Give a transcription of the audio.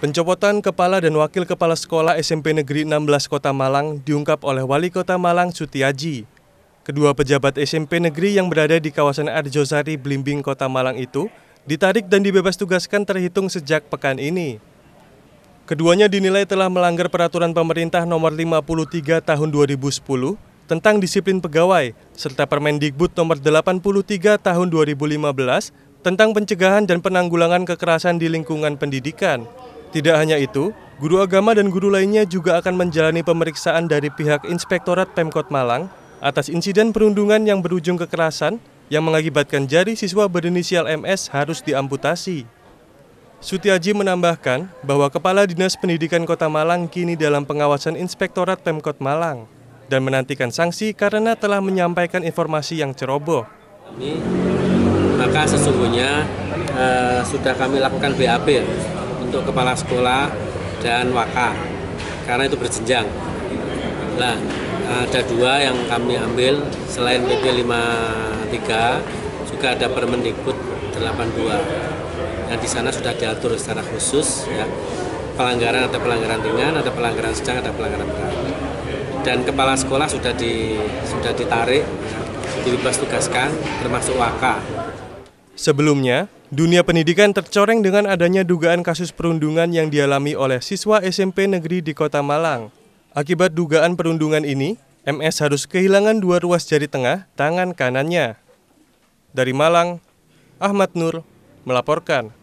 Pencopotan kepala dan wakil kepala sekolah SMP Negeri 16 Kota Malang diungkap oleh Wali Kota Malang Sutiaji. Kedua pejabat SMP Negeri yang berada di kawasan Arjosari Blimbing Kota Malang itu ditarik dan dibebas tugaskan terhitung sejak pekan ini. Keduanya dinilai telah melanggar peraturan pemerintah nomor 53 tahun 2010 tentang disiplin pegawai serta Permendikbud nomor 83 tahun 2015 tentang pencegahan dan penanggulangan kekerasan di lingkungan pendidikan. Tidak hanya itu, guru agama dan guru lainnya juga akan menjalani pemeriksaan dari pihak Inspektorat Pemkot Malang atas insiden perundungan yang berujung kekerasan yang mengakibatkan jari siswa berinisial MS harus diamputasi. Sutiaji menambahkan bahwa Kepala Dinas Pendidikan Kota Malang kini dalam pengawasan Inspektorat Pemkot Malang dan menantikan sanksi karena telah menyampaikan informasi yang ceroboh. Ini, maka sesungguhnya uh, sudah kami lakukan BAP untuk kepala sekolah dan waka karena itu berjenjang. Nah, ada dua yang kami ambil selain PP 53 juga ada Permendikbud 82 yang di sana sudah diatur secara khusus ya pelanggaran ada pelanggaran ringan, ada pelanggaran sedang, ada pelanggaran berat. Dan kepala sekolah sudah di sudah ditarik, dibebas tugaskan termasuk waka. Sebelumnya, Dunia pendidikan tercoreng dengan adanya dugaan kasus perundungan yang dialami oleh siswa SMP negeri di Kota Malang. Akibat dugaan perundungan ini, MS harus kehilangan dua ruas jari tengah tangan kanannya. Dari Malang, Ahmad Nur melaporkan.